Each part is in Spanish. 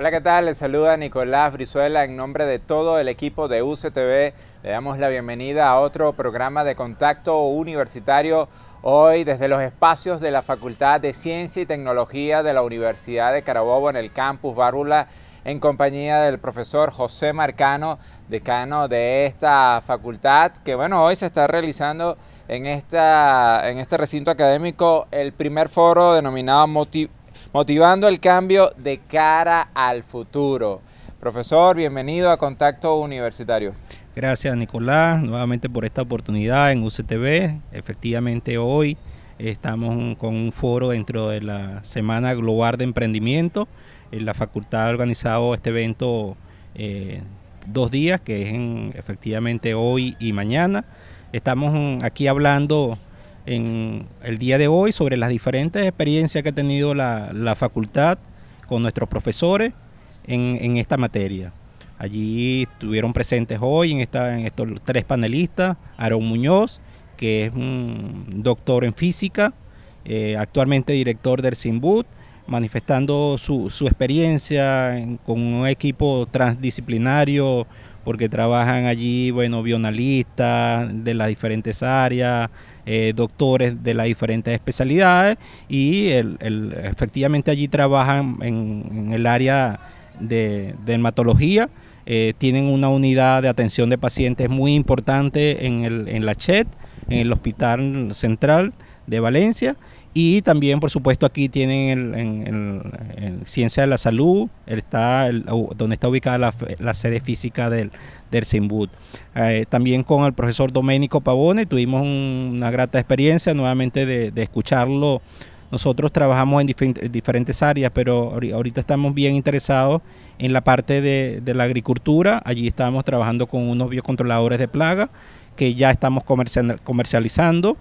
Hola, ¿qué tal? Les saluda Nicolás Brizuela en nombre de todo el equipo de UCTV. Le damos la bienvenida a otro programa de contacto universitario hoy desde los espacios de la Facultad de Ciencia y Tecnología de la Universidad de Carabobo en el campus Bárbula en compañía del profesor José Marcano, decano de esta facultad, que bueno, hoy se está realizando en, esta, en este recinto académico el primer foro denominado Motiv motivando el cambio de cara al futuro. Profesor, bienvenido a Contacto Universitario. Gracias Nicolás, nuevamente por esta oportunidad en UCTV. Efectivamente hoy estamos con un foro dentro de la Semana Global de Emprendimiento. La facultad ha organizado este evento eh, dos días, que es efectivamente hoy y mañana. Estamos aquí hablando en el día de hoy sobre las diferentes experiencias que ha tenido la, la facultad con nuestros profesores en, en, esta materia. Allí estuvieron presentes hoy en, esta, en estos tres panelistas, Aaron Muñoz, que es un doctor en física, eh, actualmente director del CIMBUT, manifestando su, experiencia con un equipo transdisciplinario porque trabajan allí, bueno, bionalistas de las diferentes áreas, eh, doctores de las diferentes especialidades y efectivamente allí trabajan en, el área de, dermatología. Eh, tienen una unidad de atención de pacientes muy importante en, el, en la CHET, en el Hospital Central de Valencia y también, por supuesto, aquí tienen en, Ciencia de la Salud, está donde está ubicada la, sede física del, del eh, también con el profesor Domenico Pavone tuvimos una grata experiencia nuevamente de, escucharlo. Nosotros trabajamos en diferentes áreas, pero ahorita estamos bien interesados en la parte de, de la agricultura. Allí estamos trabajando con unos biocontroladores de plaga que ya estamos comercializando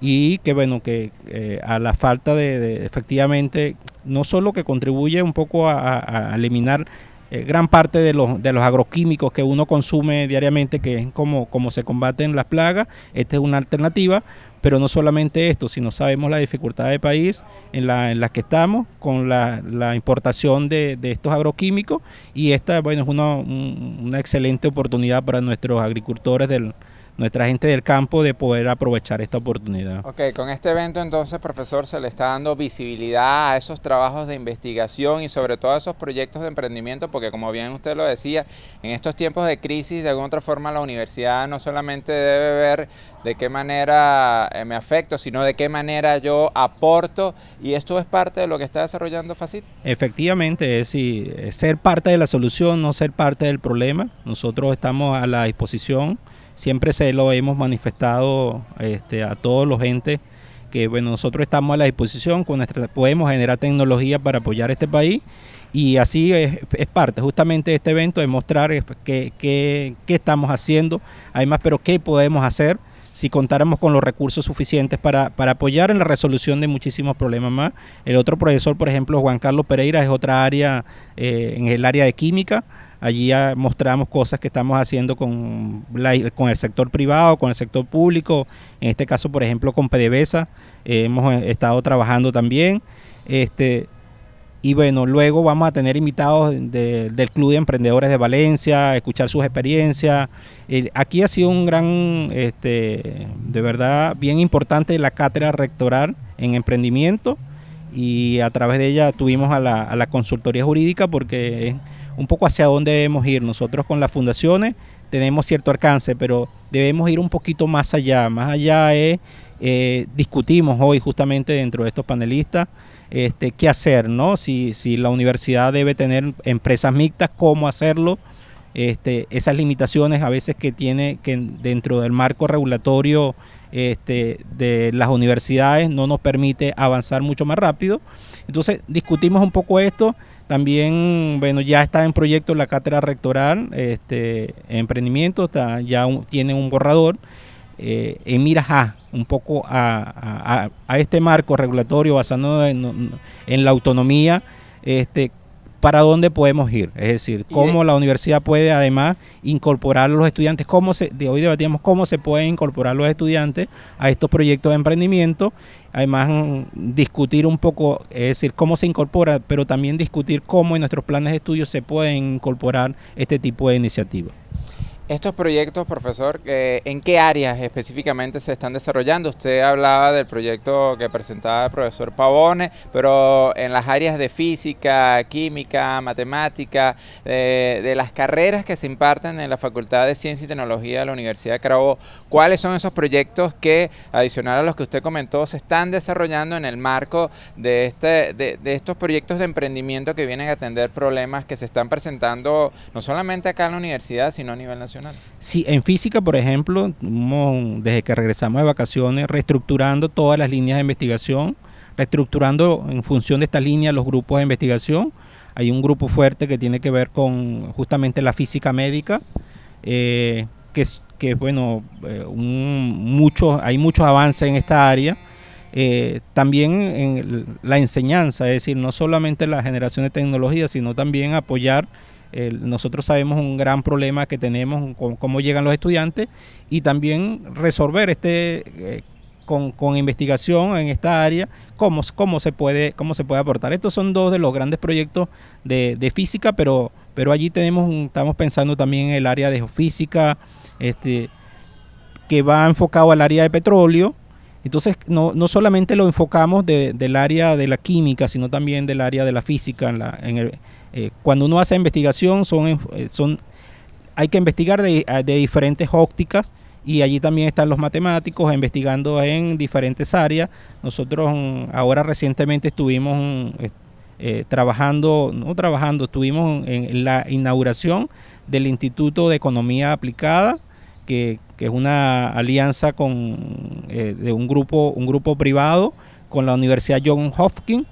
y que bueno, que eh, a la falta de, efectivamente, no solo que contribuye un poco a, eliminar eh, gran parte de los, de los agroquímicos que uno consume diariamente, que es como, como se combaten las plagas, esta es una alternativa, pero no solamente esto, sino sabemos la dificultad del país en la, en las que estamos con la, la importación de, estos agroquímicos y esta bueno, es una, una excelente oportunidad para nuestros agricultores del, nuestra gente del campo de poder aprovechar esta oportunidad. Ok, con este evento entonces, profesor, se le está dando visibilidad a esos trabajos de investigación y sobre todo a esos proyectos de emprendimiento, porque como bien usted lo decía, en estos tiempos de crisis, de alguna otra forma la universidad no solamente debe ver de qué manera eh, me afecto, sino de qué manera yo aporto y esto es parte de lo que está desarrollando FACIT. Efectivamente, es ser parte de la solución, no ser parte del problema. Nosotros estamos a la disposición siempre se lo hemos manifestado este, a todos los entes que bueno, nosotros estamos a la disposición, con podemos generar tecnología para apoyar este país y así es, parte justamente de este evento de mostrar eh, qué, estamos haciendo, además, pero qué podemos hacer si contáramos con los recursos suficientes para, apoyar en la resolución de muchísimos problemas más. El otro profesor, por ejemplo, Juan Carlos Pereira, es otra área, eh, en el área de química, Allí mostramos cosas que estamos haciendo con, con el sector privado, con el sector público, en este caso, por ejemplo, con PDVSA, eh, hemos eh, estado trabajando también. Este, y bueno, luego vamos a tener invitados del Club de Emprendedores de Valencia, escuchar sus experiencias. aquí ha sido un gran, este, de verdad, bien importante la cátedra rectoral en emprendimiento y a través de ella tuvimos a la, a la consultoría jurídica porque un poco hacia dónde debemos ir. Nosotros con las fundaciones tenemos cierto alcance, pero debemos ir un poquito más allá. Más allá es, eh, discutimos hoy justamente dentro de estos panelistas, este, qué hacer, ¿no? Si, la universidad debe tener empresas mixtas, cómo hacerlo, este, esas limitaciones a veces que tiene que dentro del marco regulatorio este, de las universidades no nos permite avanzar mucho más rápido. Entonces discutimos un poco esto también, bueno, ya está en proyecto la cátedra rectoral, este, emprendimiento, ya tiene un borrador eh, en miras a, un poco a, este marco regulatorio basado en, la autonomía, este, para dónde podemos ir, es decir, cómo la universidad puede además incorporar a los estudiantes, cómo se, de hoy debatimos cómo se pueden incorporar los estudiantes a estos proyectos de emprendimiento, además discutir un poco, es decir, cómo se incorpora, pero también discutir cómo en nuestros planes de estudio se pueden incorporar este tipo de iniciativas. Estos proyectos, profesor, eh, ¿en qué áreas específicamente se están desarrollando? Usted hablaba del proyecto que presentaba el profesor Pavone, pero en las áreas de física, química, matemática, eh, de, las carreras que se imparten en la Facultad de Ciencia y Tecnología de la Universidad de Carabobo, ¿cuáles son esos proyectos que, adicional a los que usted comentó, se están desarrollando en el marco de, este, de, de estos proyectos de emprendimiento que vienen a atender problemas que se están presentando no solamente acá en la universidad, sino a nivel nacional? Sí, en física, por ejemplo, desde que regresamos de vacaciones, reestructurando todas las líneas de investigación, reestructurando en función de esta línea los grupos de investigación. Hay un grupo fuerte que tiene que ver con justamente la física médica, eh, que es bueno, eh, muchos, hay muchos avances en esta área. Eh, también en la enseñanza, es decir, no solamente la generación de tecnología, sino también apoyar nosotros sabemos un gran problema que tenemos cómo llegan los estudiantes y también resolver este eh, con, investigación en esta área, cómo, cómo, se puede, cómo se puede aportar. Estos son dos de los grandes proyectos de, física, pero, pero allí tenemos estamos pensando también en el área de física este, que va enfocado al área de petróleo. Entonces, no, solamente lo enfocamos del área de la química, sino también del área de la física en la, en eh, cuando uno hace investigación, son, eh, son, hay que investigar de, diferentes ópticas y allí también están los matemáticos investigando en diferentes áreas. Nosotros mm, ahora recientemente estuvimos mm, eh, trabajando, no trabajando, estuvimos en la inauguración del Instituto de Economía Aplicada, que, es una alianza de un grupo, un grupo privado con la Universidad John Hopkins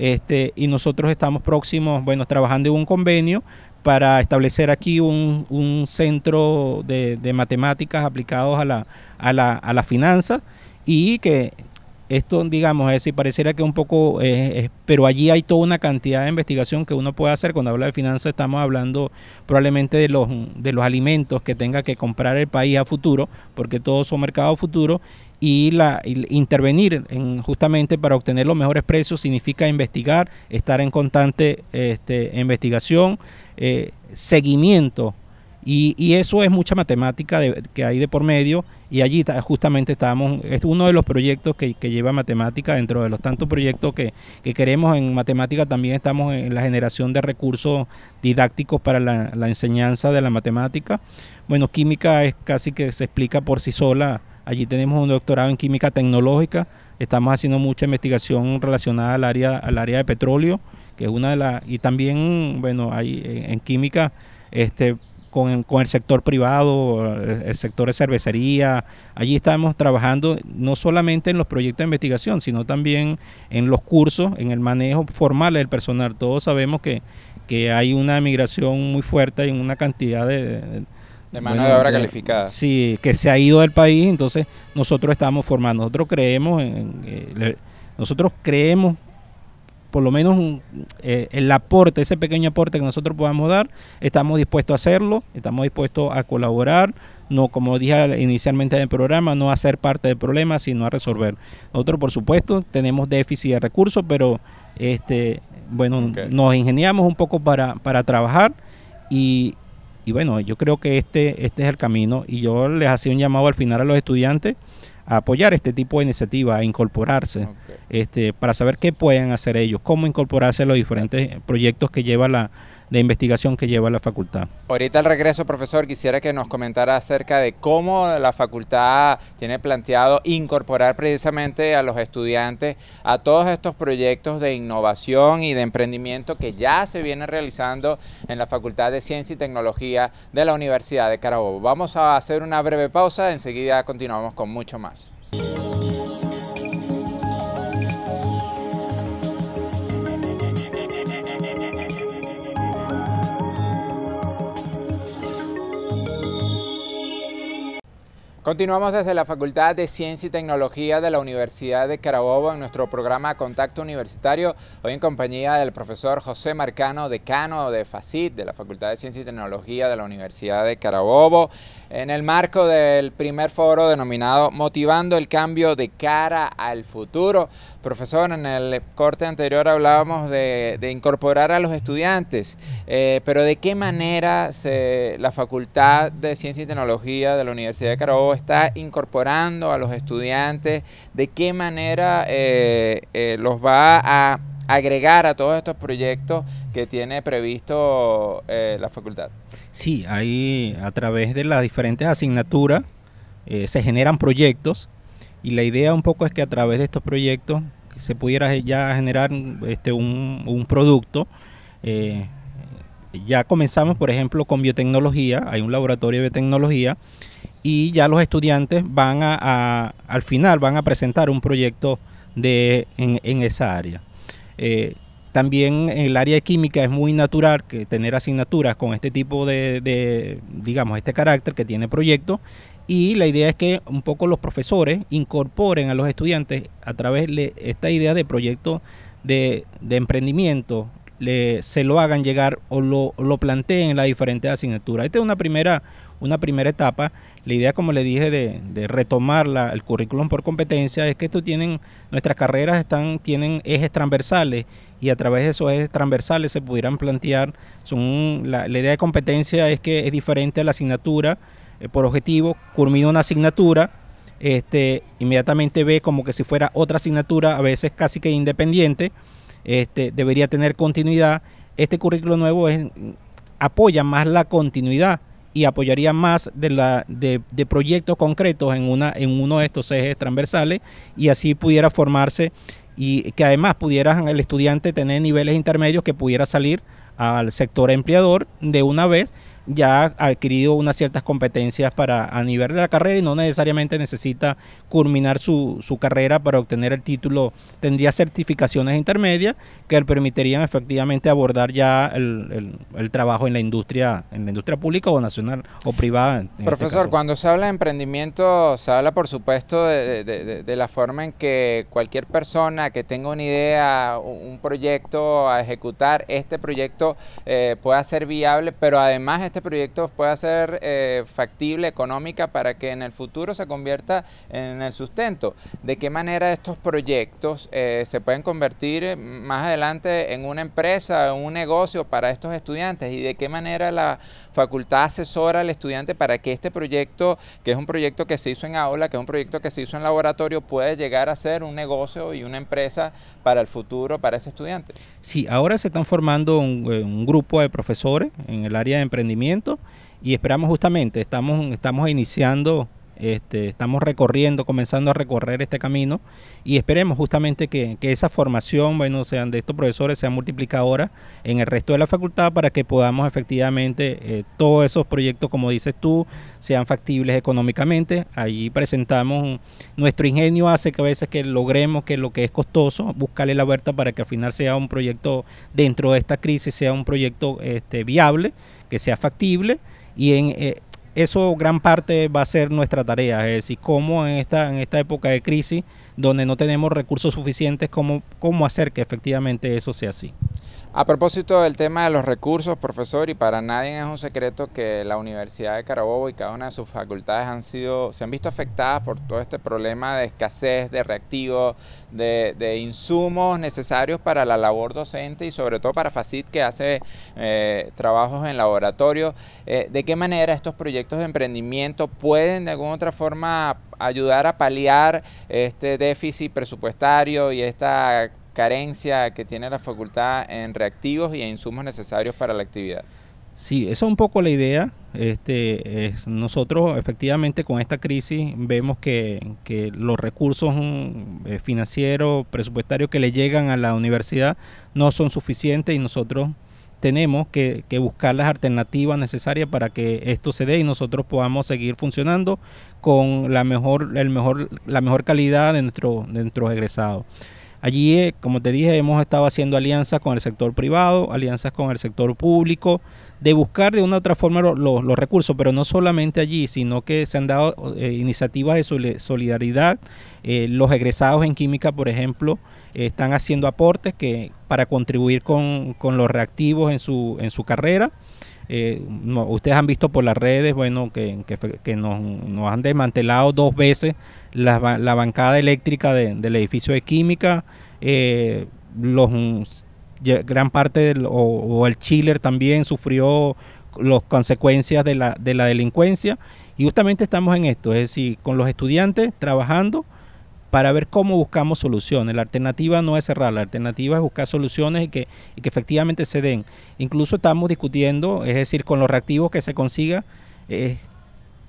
este, y nosotros estamos próximos, bueno, trabajando en un convenio para establecer aquí un, centro de, matemáticas aplicados a la, a la, a finanza y que esto, digamos, es decir, pareciera que un poco, eh, pero allí hay toda una cantidad de investigación que uno puede hacer. Cuando habla de finanzas estamos hablando probablemente de los, de los alimentos que tenga que comprar el país a futuro, porque todos son mercados futuro, y, la, intervenir en, justamente para obtener los mejores precios significa investigar, estar en constante este, investigación, eh, seguimiento. Y, eso es mucha matemática que hay de por medio y allí justamente estamos, es uno de los proyectos que, lleva matemática, dentro de los tantos proyectos que, queremos en matemática también estamos en la generación de recursos didácticos para la enseñanza de la matemática. Bueno, química es casi que se explica por sí sola Allí tenemos un doctorado en química tecnológica, estamos haciendo mucha investigación relacionada al área, al área de petróleo, que es una de las, y también, bueno, hay en, química, este, con, el sector privado, el sector de cervecería. Allí estamos trabajando no solamente en los proyectos de investigación, sino también en los cursos, en el manejo formal del personal. Todos sabemos que, que hay una migración muy fuerte y una cantidad de de mano de obra calificada. Sí, que se ha ido del país, entonces nosotros estamos formando, nosotros creemos, en, eh, nosotros creemos por lo menos eh, el aporte, ese pequeño aporte que nosotros podamos dar, estamos dispuestos a hacerlo, estamos dispuestos a colaborar, no como dije inicialmente en el programa, no a ser parte del problema, sino a resolver. Nosotros, por supuesto, tenemos déficit de recursos, pero este, bueno, nos ingeniamos un poco para, para trabajar y, y bueno, yo creo que este, este es el camino y yo les hacía un llamado al final a los estudiantes a apoyar este tipo de iniciativa, a incorporarse, este, para saber qué pueden hacer ellos, cómo incorporarse a los diferentes proyectos que lleva la, de investigación que lleva la facultad. Ahorita al regreso, profesor, quisiera que nos comentara acerca de cómo la facultad tiene planteado incorporar precisamente a los estudiantes a todos estos proyectos de innovación y de emprendimiento que ya se vienen realizando en la Facultad de Ciencia y Tecnología de la Universidad de Carabobo. Vamos a hacer una breve pausa, enseguida continuamos con mucho más. Continuamos desde la Facultad de Ciencia y Tecnología de la Universidad de Carabobo en nuestro programa Contacto Universitario, hoy en compañía del profesor José Marcano, decano de FACIT, de la Facultad de Ciencia y Tecnología de la Universidad de Carabobo, en el marco del primer foro denominado Motivando el Cambio de Cara al Futuro. Profesor, en el corte anterior hablábamos de, incorporar a los estudiantes, eh, pero ¿de qué manera se, la Facultad de Ciencia y Tecnología de la Universidad de Carabobo está incorporando a los estudiantes, de qué manera eh, eh, los va a agregar a todos estos proyectos que tiene previsto eh, la facultad. Sí, ahí a través de las diferentes asignaturas se generan proyectos y la idea un poco es que a través de estos proyectos se pudiera ya generar este, un, un producto ya comenzamos, por ejemplo, con biotecnología. Hay un laboratorio de biotecnología y ya los estudiantes van a, al final van a presentar un proyecto de, en, esa área. Eh, también en el área de química es muy natural que tener asignaturas con este tipo de, digamos, este carácter que tiene proyecto. Y la idea es que un poco los profesores incorporen a los estudiantes a través de esta idea de proyecto de, emprendimiento, le, se lo hagan llegar o lo, lo planteen en las diferentes asignaturas. Esta es una primera, una primera etapa la idea, como le dije, de, de retomar el currículum por competencia es que esto tienen, nuestras carreras están, tienen ejes transversales y a través de esos ejes transversales se pudieran plantear, son, la, idea de competencia es que es diferente a la asignatura, eh, por objetivo, culmina una asignatura, este, inmediatamente ve como que si fuera otra asignatura, a veces casi que independiente, este, debería tener continuidad. Este currículo nuevo apoya más la continuidad y apoyaría más de, la, de, proyectos concretos en, una, en uno de estos ejes transversales y así pudiera formarse y que además pudiera el estudiante tener niveles intermedios que pudiera salir al sector empleador de una vez ya ha adquirido unas ciertas competencias para a nivel de la carrera y no necesariamente necesita culminar su, su carrera para obtener el título. Tendría certificaciones intermedias que le permitirían efectivamente abordar ya el, el, trabajo en la industria, en la industria pública o nacional o privada. Este Profesor, cuando se habla de emprendimiento, se habla por supuesto de, la forma en que cualquier persona que tenga una idea, un proyecto a ejecutar, este proyecto eh, pueda ser viable, pero además este este proyecto pueda ser eh, factible, económica, para que en el futuro se convierta en el sustento. ¿De qué manera estos proyectos eh, se pueden convertir más adelante en una empresa, un negocio para estos estudiantes? ¿Y de qué manera la facultad asesora al estudiante para que este proyecto, que es un proyecto que se hizo en aula, que es un proyecto que se hizo en laboratorio, pueda llegar a ser un negocio y una empresa para el futuro, para ese estudiante? Sí, ahora se están formando un eh, grupo de profesores en el área de emprendimiento y esperamos justamente, estamos, estamos iniciando este, estamos recorriendo, comenzando a recorrer este camino y esperemos justamente que, esa formación, bueno, sean de estos profesores, sea multiplicadora en el resto de la facultad para que podamos efectivamente eh, todos esos proyectos, como dices tú, sean factibles económicamente. Ahí presentamos nuestro ingenio, hace que a veces que logremos que lo que es costoso, buscarle la vuelta para que al final sea un proyecto dentro de esta crisis, sea un proyecto este, viable, que sea factible y en... Eh, eso gran parte va a ser nuestra tarea, es decir, cómo en esta, en esta época de crisis, donde no tenemos recursos suficientes, cómo, cómo hacer que efectivamente eso sea así. A propósito del tema de los recursos, profesor, y para nadie es un secreto que la Universidad de Carabobo y cada una de sus facultades han sido, se han visto afectadas por todo este problema de escasez de reactivos, de, insumos necesarios para la labor docente y sobre todo para FACIT que hace eh, trabajos en laboratorio. Eh, ¿De qué manera estos proyectos de emprendimiento pueden de alguna otra forma ayudar a paliar este déficit presupuestario y esta carencia que tiene la facultad en reactivos y en insumos necesarios para la actividad. Sí, esa es un poco la idea. Este, es, nosotros efectivamente con esta crisis vemos que, los recursos mm, eh, financieros, presupuestarios que le llegan a la universidad no son suficientes y nosotros tenemos que, buscar las alternativas necesarias para que esto se dé y nosotros podamos seguir funcionando con la mejor, el mejor, la mejor calidad de, nuestro, de nuestros egresados. Allí, eh, como te dije, hemos estado haciendo alianzas con el sector privado, alianzas con el sector público, de buscar de una u otra forma los, recursos, pero no solamente allí, sino que se han dado eh, iniciativas de solidaridad. Eh, los egresados en química, por ejemplo, están haciendo aportes que, para contribuir con, con los reactivos en su, en su carrera. Eh, ustedes han visto por las redes, bueno, que, nos, han desmantelado dos veces la, bancada eléctrica del edificio de química, eh, los, gran parte o, el chiller también sufrió las consecuencias de la, de la delincuencia y justamente estamos en esto, es decir, con los estudiantes trabajando para ver cómo buscamos soluciones. La alternativa no es cerrar, la alternativa es buscar soluciones y que, efectivamente se den. Incluso estamos discutiendo, es decir, con los reactivos que se consiga,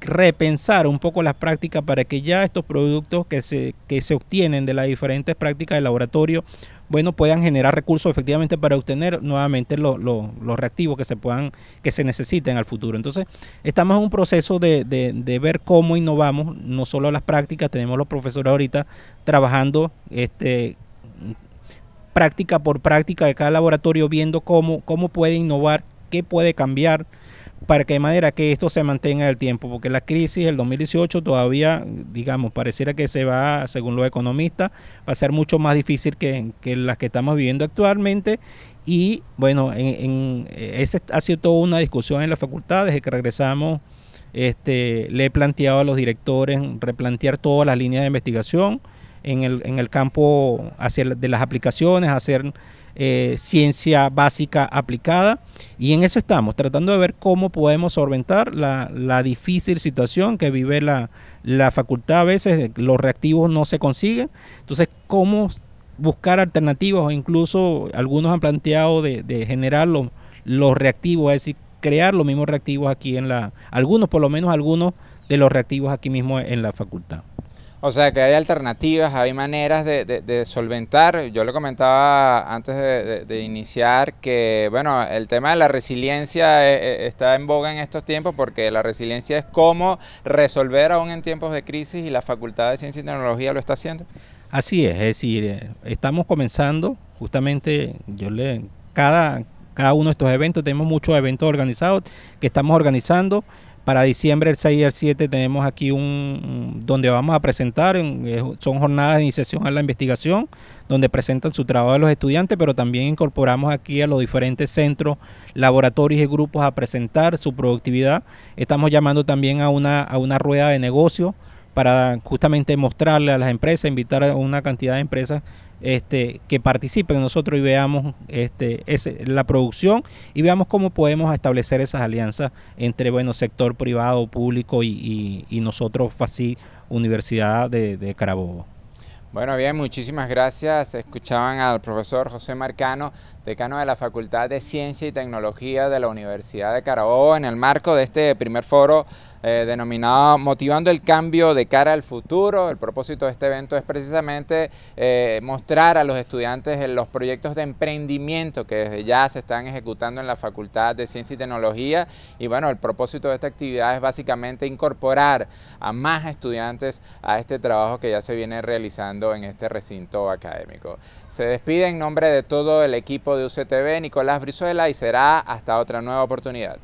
repensar un poco las prácticas para que ya estos productos que se, que se obtienen de las diferentes prácticas de laboratorio bueno, puedan generar recursos efectivamente para obtener nuevamente los reactivos que se puedan, que se necesiten al futuro. Entonces, estamos en un proceso de, ver cómo innovamos, no solo las prácticas, tenemos los profesores ahorita trabajando este práctica por práctica de cada laboratorio, viendo cómo, cómo puede innovar, qué puede cambiar, para que de manera que esto se mantenga el tiempo, porque la crisis del 2018 todavía, digamos, pareciera que se va, según los economistas, va a ser mucho más difícil que, que las que estamos viviendo actualmente. Y bueno, en, eh, ese ha sido toda una discusión en la facultad desde que regresamos. Este, le he planteado a los directores replantear todas las líneas de investigación en el, en el campo hacia de las aplicaciones, hacer eh, ciencia básica aplicada. Y en eso estamos, tratando de ver cómo podemos solventar la, difícil situación que vive la, la facultad. A veces los reactivos no se consiguen. Entonces, ¿cómo buscar alternativas o incluso algunos han planteado de, de generar los, los reactivos, es decir, crear los mismos reactivos aquí en la, algunos, por lo menos algunos de los reactivos aquí mismo en la facultad. O sea que hay alternativas, hay maneras de, solventar. Yo le comentaba antes de, iniciar que, bueno, el tema de la resiliencia eh, eh, está en boga en estos tiempos porque la resiliencia es cómo resolver aún en tiempos de crisis y la Facultad de Ciencia y Tecnología lo está haciendo. Así es, es decir, eh, estamos comenzando justamente, yo le, cada, cada uno de estos eventos, tenemos muchos eventos organizados que estamos organizando para diciembre, el 6 y el 7, tenemos aquí un donde vamos a presentar, eh, son jornadas de iniciación a la investigación, donde presentan su trabajo a los estudiantes, pero también incorporamos aquí a los diferentes centros, laboratorios y grupos a presentar su productividad. Estamos llamando también a una, a una rueda de negocio para justamente mostrarle a las empresas, invitar a una cantidad de empresas este, que participen nosotros y veamos este, ese, la producción y veamos cómo podemos establecer esas alianzas entre bueno, sector privado, público y, nosotros, FACI, Universidad de Carabobo. Bueno, bien, muchísimas gracias. Escuchaban al profesor José Marcano, decano de la Facultad de Ciencia y Tecnología de la Universidad de Carabobo, en el marco de este primer foro eh, denominado Motivando el Cambio de cara al futuro. El propósito de este evento es precisamente eh, mostrar a los estudiantes los proyectos de emprendimiento que desde ya se están ejecutando en la Facultad de Ciencia y Tecnología. Y bueno, el propósito de esta actividad es básicamente incorporar a más estudiantes a este trabajo que ya se viene realizando en este recinto académico. Se despide en nombre de todo el equipo de UCTV, Nicolás Brizuela, y será hasta otra nueva oportunidad.